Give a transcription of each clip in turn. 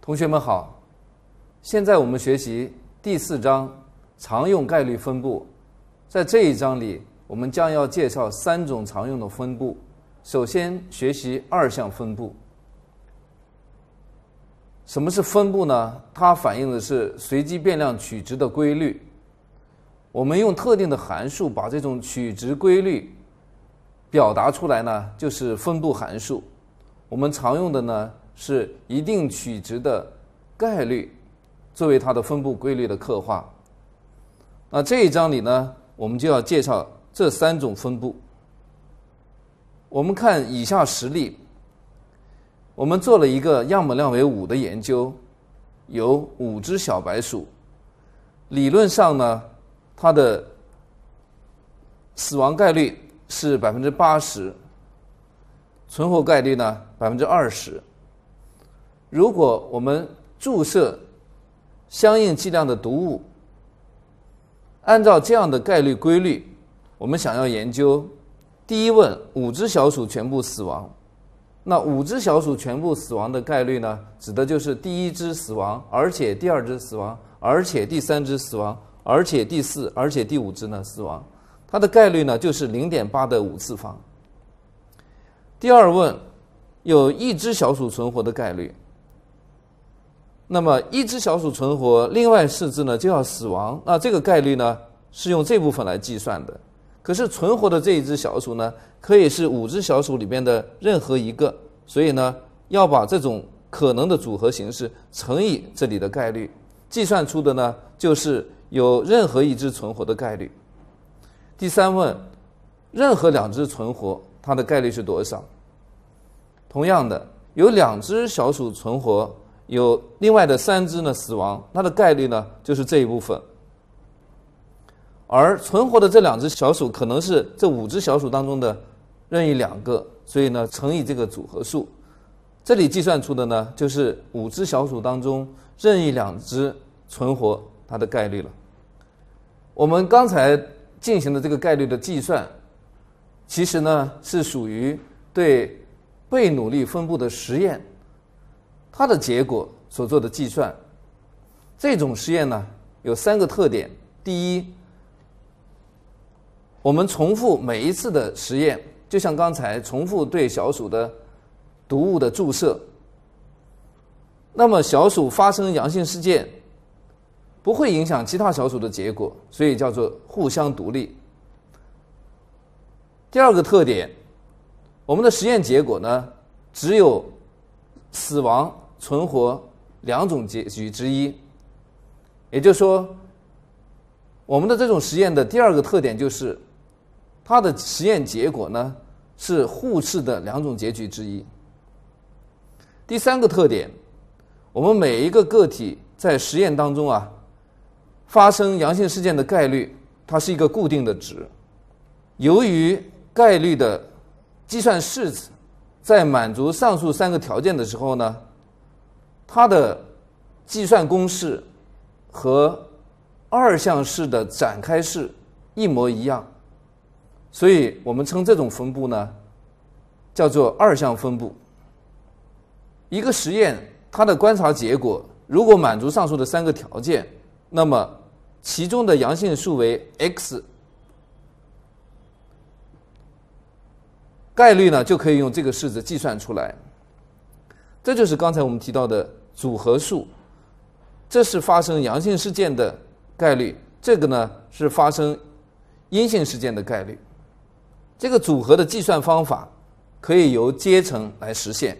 同学们好，现在我们学习第四章常用概率分布。在这一章里，我们将要介绍三种常用的分布。首先学习二项分布。什么是分布呢？它反映的是随机变量取值的规律。我们用特定的函数把这种取值规律表达出来呢，就是分布函数。我们常用的呢。是一定取值的概率作为它的分布规律的刻画。那这一章里呢，我们就要介绍这三种分布。我们看以下实例，我们做了一个样本量为五的研究，有五只小白鼠。理论上呢，它的死亡概率是百分之八十，存活概率呢百分之二十。如果我们注射相应剂量的毒物，按照这样的概率规律，我们想要研究：第一问，五只小鼠全部死亡。那五只小鼠全部死亡的概率呢？指的就是第一只死亡，而且第二只死亡，而且第三只死亡，而且第四，而且第五只呢死亡。它的概率呢就是零点八的五次方。第二问，有一只小鼠存活的概率。那么一只小鼠存活，另外四只呢就要死亡。那这个概率呢是用这部分来计算的。可是存活的这一只小鼠呢，可以是五只小鼠里边的任何一个，所以呢要把这种可能的组合形式乘以这里的概率，计算出的呢就是有任何一只存活的概率。第三问，任何两只存活，它的概率是多少？同样的，有两只小鼠存活。有另外的三只呢死亡，它的概率呢就是这一部分，而存活的这两只小鼠可能是这五只小鼠当中的任意两个，所以呢乘以这个组合数，这里计算出的呢就是五只小鼠当中任意两只存活它的概率了。我们刚才进行的这个概率的计算，其实呢是属于对被努力分布的实验。它的结果所做的计算，这种实验呢有三个特点。第一，我们重复每一次的实验，就像刚才重复对小鼠的毒物的注射。那么小鼠发生阳性事件不会影响其他小鼠的结果，所以叫做互相独立。第二个特点，我们的实验结果呢只有。死亡、存活两种结局之一，也就是说，我们的这种实验的第二个特点就是，它的实验结果呢是互斥的两种结局之一。第三个特点，我们每一个个体在实验当中啊，发生阳性事件的概率，它是一个固定的值。由于概率的计算式子。在满足上述三个条件的时候呢，它的计算公式和二项式的展开式一模一样，所以我们称这种分布呢叫做二项分布。一个实验它的观察结果如果满足上述的三个条件，那么其中的阳性数为 x。概率呢，就可以用这个式子计算出来。这就是刚才我们提到的组合数。这是发生阳性事件的概率，这个呢是发生阴性事件的概率。这个组合的计算方法可以由阶乘来实现。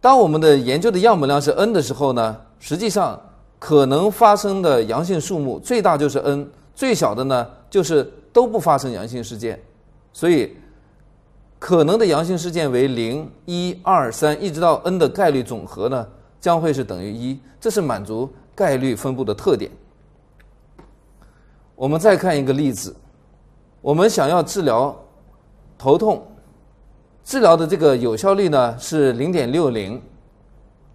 当我们的研究的样本量是 n 的时候呢，实际上可能发生的阳性数目最大就是 n，最小的呢就是都不发生阳性事件，所以。可能的阳性事件为零、一、二、三，一直到 n 的概率总和呢，将会是等于一，这是满足概率分布的特点。我们再看一个例子，我们想要治疗头痛，治疗的这个有效率呢是零点六零。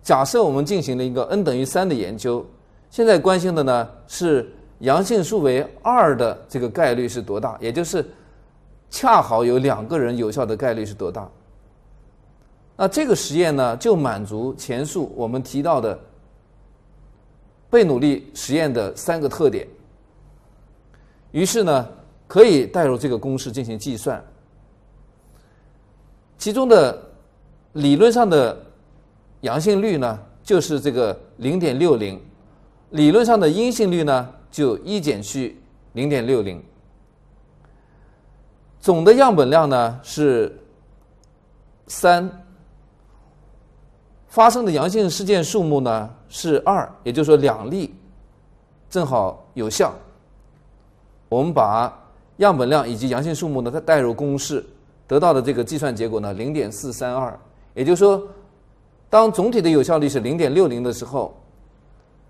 假设我们进行了一个 n 等于三的研究，现在关心的呢是阳性数为二的这个概率是多大，也就是。恰好有两个人有效的概率是多大？那这个实验呢，就满足前述我们提到的贝努力实验的三个特点。于是呢，可以代入这个公式进行计算。其中的理论上的阳性率呢，就是这个零点六零；理论上的阴性率呢，就一减去零点六零。总的样本量呢是三，发生的阳性事件数目呢是二，也就是说两例正好有效。我们把样本量以及阳性数目呢代入公式，得到的这个计算结果呢零点四三二，也就是说，当总体的有效率是零点六零的时候，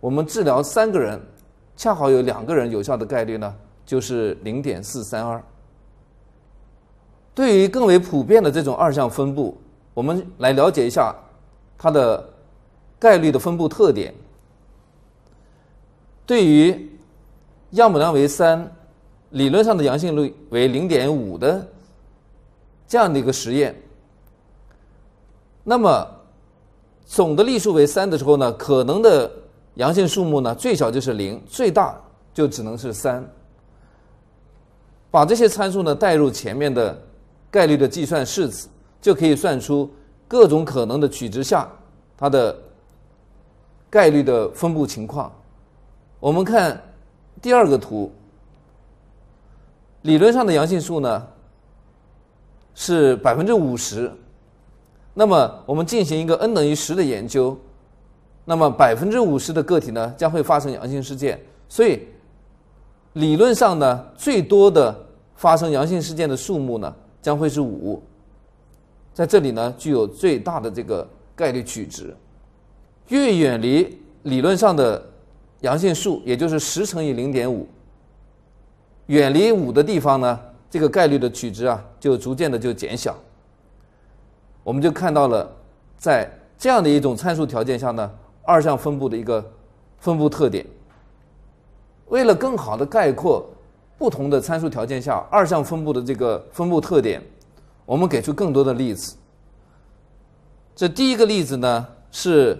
我们治疗三个人恰好有两个人有效的概率呢就是零点四三二。对于更为普遍的这种二项分布，我们来了解一下它的概率的分布特点。对于样本量为三、理论上的阳性率为零点五的这样的一个实验，那么总的例数为三的时候呢，可能的阳性数目呢，最小就是零，最大就只能是三。把这些参数呢带入前面的。概率的计算式子就可以算出各种可能的取值下它的概率的分布情况。我们看第二个图，理论上的阳性数呢是百分之五十，那么我们进行一个 n 等于十的研究，那么百分之五十的个体呢将会发生阳性事件，所以理论上呢最多的发生阳性事件的数目呢。将会是五，在这里呢具有最大的这个概率取值，越远离理论上的阳性数，也就是十乘以零点五，远离五的地方呢，这个概率的取值啊就逐渐的就减小，我们就看到了在这样的一种参数条件下呢，二项分布的一个分布特点。为了更好的概括。不同的参数条件下，二项分布的这个分布特点，我们给出更多的例子。这第一个例子呢是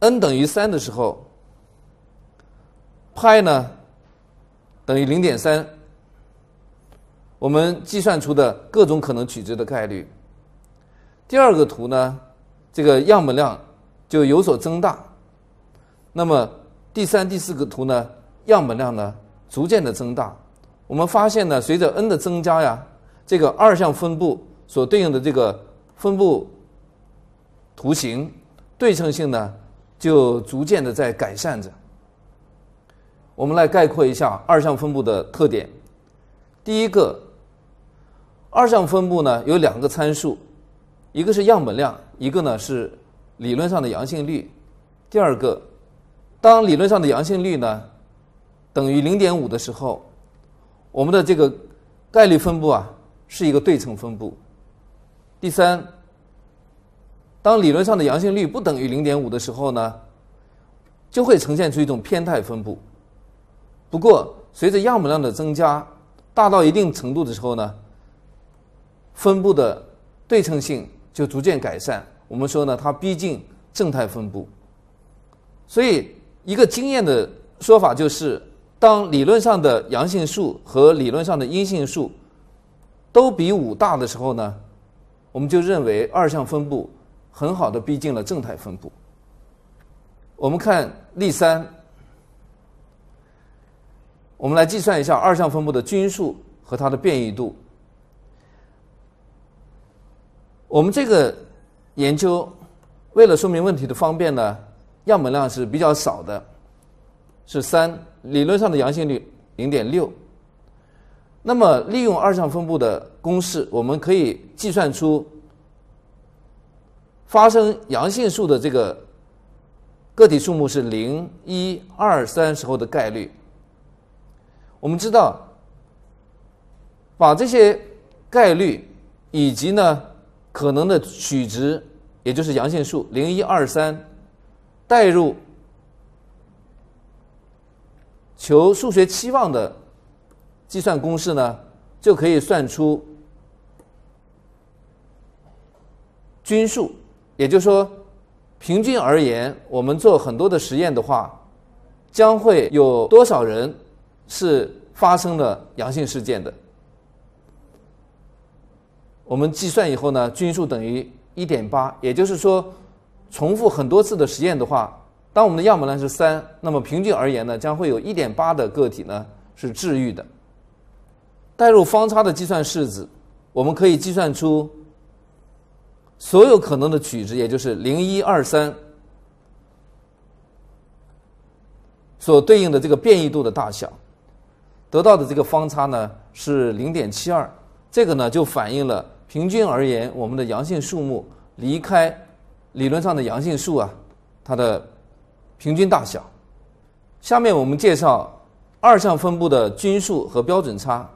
n 等于三的时候，派呢等于零点三，我们计算出的各种可能取值的概率。第二个图呢，这个样本量就有所增大，那么第三、第四个图呢，样本量呢。逐渐的增大，我们发现呢，随着 n 的增加呀，这个二项分布所对应的这个分布图形对称性呢，就逐渐的在改善着。我们来概括一下二项分布的特点：第一个，二项分布呢有两个参数，一个是样本量，一个呢是理论上的阳性率；第二个，当理论上的阳性率呢。等于零点五的时候，我们的这个概率分布啊是一个对称分布。第三，当理论上的阳性率不等于零点五的时候呢，就会呈现出一种偏态分布。不过，随着样本量的增加，大到一定程度的时候呢，分布的对称性就逐渐改善。我们说呢，它逼近正态分布。所以，一个经验的说法就是。当理论上的阳性数和理论上的阴性数都比五大的时候呢，我们就认为二项分布很好的逼近了正态分布。我们看例三，我们来计算一下二项分布的均数和它的变异度。我们这个研究为了说明问题的方便呢，样本量是比较少的。是三理论上的阳性率零点六，那么利用二项分布的公式，我们可以计算出发生阳性数的这个个体数目是零一二三时候的概率。我们知道把这些概率以及呢可能的取值，也就是阳性数零一二三，带入。求数学期望的计算公式呢，就可以算出均数。也就是说，平均而言，我们做很多的实验的话，将会有多少人是发生了阳性事件的。我们计算以后呢，均数等于一点八，也就是说，重复很多次的实验的话。当我们的样本量是三，那么平均而言呢，将会有1.8的个体呢是治愈的。代入方差的计算式子，我们可以计算出所有可能的取值，也就是0、1、2、3所对应的这个变异度的大小，得到的这个方差呢是0.72。这个呢就反映了平均而言，我们的阳性数目离开理论上的阳性数啊，它的。平均大小。下面我们介绍二项分布的均数和标准差。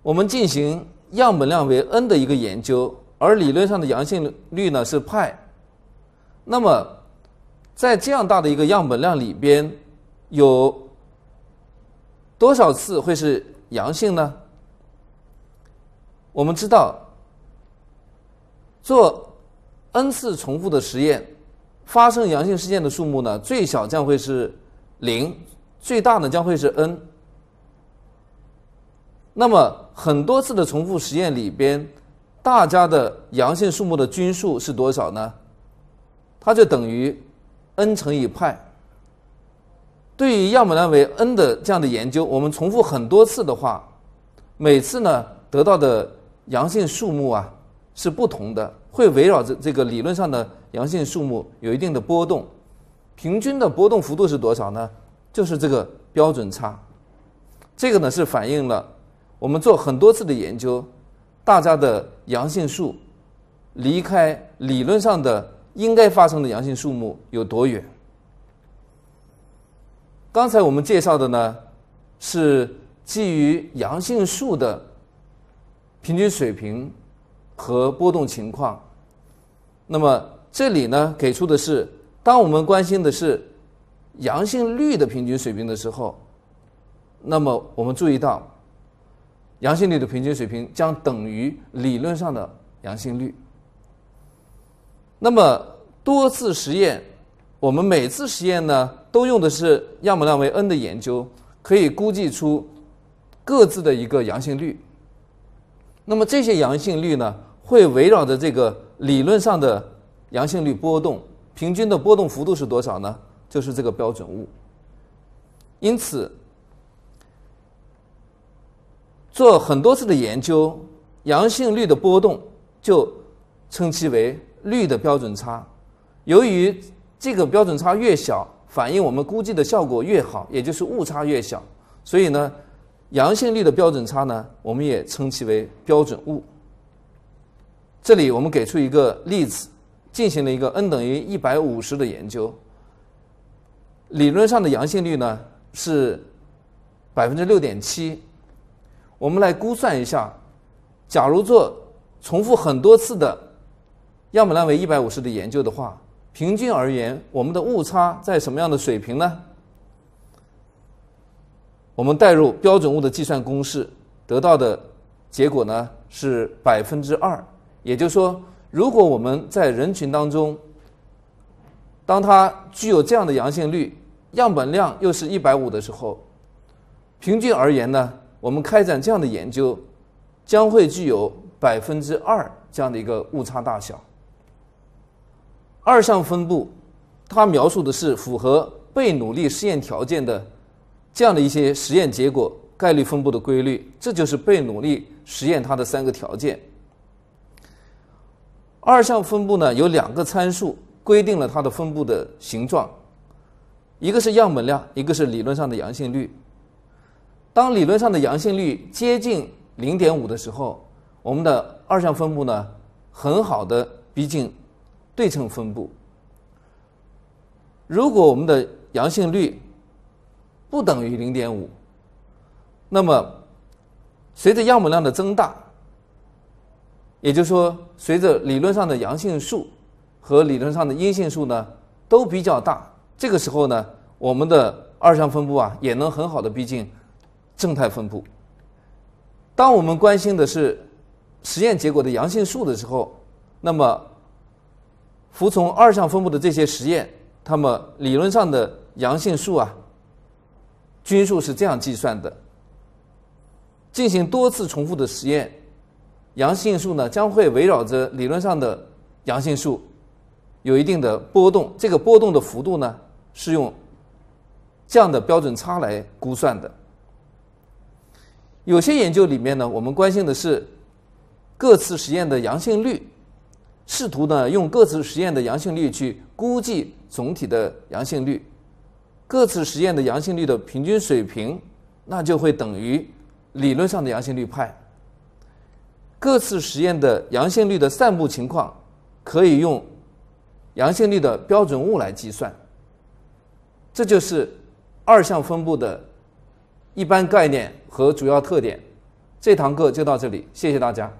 我们进行样本量为 n 的一个研究，而理论上的阳性率呢是派。那么，在这样大的一个样本量里边，有多少次会是阳性呢？我们知道，做 n 次重复的实验。发生阳性事件的数目呢，最小将会是零，最大呢将会是 n。那么很多次的重复实验里边，大家的阳性数目的均数是多少呢？它就等于 n 乘以派。对于样本量为 n 的这样的研究，我们重复很多次的话，每次呢得到的阳性数目啊是不同的，会围绕着这个理论上的。阳性数目有一定的波动，平均的波动幅度是多少呢？就是这个标准差。这个呢是反映了我们做很多次的研究，大家的阳性数离开理论上的应该发生的阳性数目有多远。刚才我们介绍的呢是基于阳性数的平均水平和波动情况，那么。这里呢，给出的是，当我们关心的是阳性率的平均水平的时候，那么我们注意到，阳性率的平均水平将等于理论上的阳性率。那么多次实验，我们每次实验呢，都用的是样本量为 n 的研究，可以估计出各自的一个阳性率。那么这些阳性率呢，会围绕着这个理论上的。阳性率波动，平均的波动幅度是多少呢？就是这个标准误。因此，做很多次的研究，阳性率的波动就称其为率的标准差。由于这个标准差越小，反映我们估计的效果越好，也就是误差越小。所以呢，阳性率的标准差呢，我们也称其为标准误。这里我们给出一个例子。进行了一个 n 等于一百五十的研究，理论上的阳性率呢是百分之六点七。我们来估算一下，假如做重复很多次的样本量为一百五十的研究的话，平均而言，我们的误差在什么样的水平呢？我们代入标准物的计算公式，得到的结果呢是百分之二，也就是说。如果我们在人群当中，当它具有这样的阳性率，样本量又是一百五的时候，平均而言呢，我们开展这样的研究将会具有百分之二这样的一个误差大小。二项分布它描述的是符合被努力试验条件的这样的一些实验结果概率分布的规律，这就是被努力实验它的三个条件。二项分布呢，有两个参数规定了它的分布的形状，一个是样本量，一个是理论上的阳性率。当理论上的阳性率接近零点五的时候，我们的二项分布呢，很好的逼近对称分布。如果我们的阳性率不等于零点五，那么随着样本量的增大，也就是说，随着理论上的阳性数和理论上的阴性数呢都比较大，这个时候呢，我们的二项分布啊也能很好的逼近正态分布。当我们关心的是实验结果的阳性数的时候，那么服从二项分布的这些实验，它们理论上的阳性数啊，均数是这样计算的：进行多次重复的实验。阳性数呢，将会围绕着理论上的阳性数有一定的波动。这个波动的幅度呢，是用这样的标准差来估算的。有些研究里面呢，我们关心的是各次实验的阳性率，试图呢用各次实验的阳性率去估计总体的阳性率。各次实验的阳性率的平均水平，那就会等于理论上的阳性率派。各次实验的阳性率的散布情况，可以用阳性率的标准物来计算。这就是二项分布的一般概念和主要特点。这堂课就到这里，谢谢大家。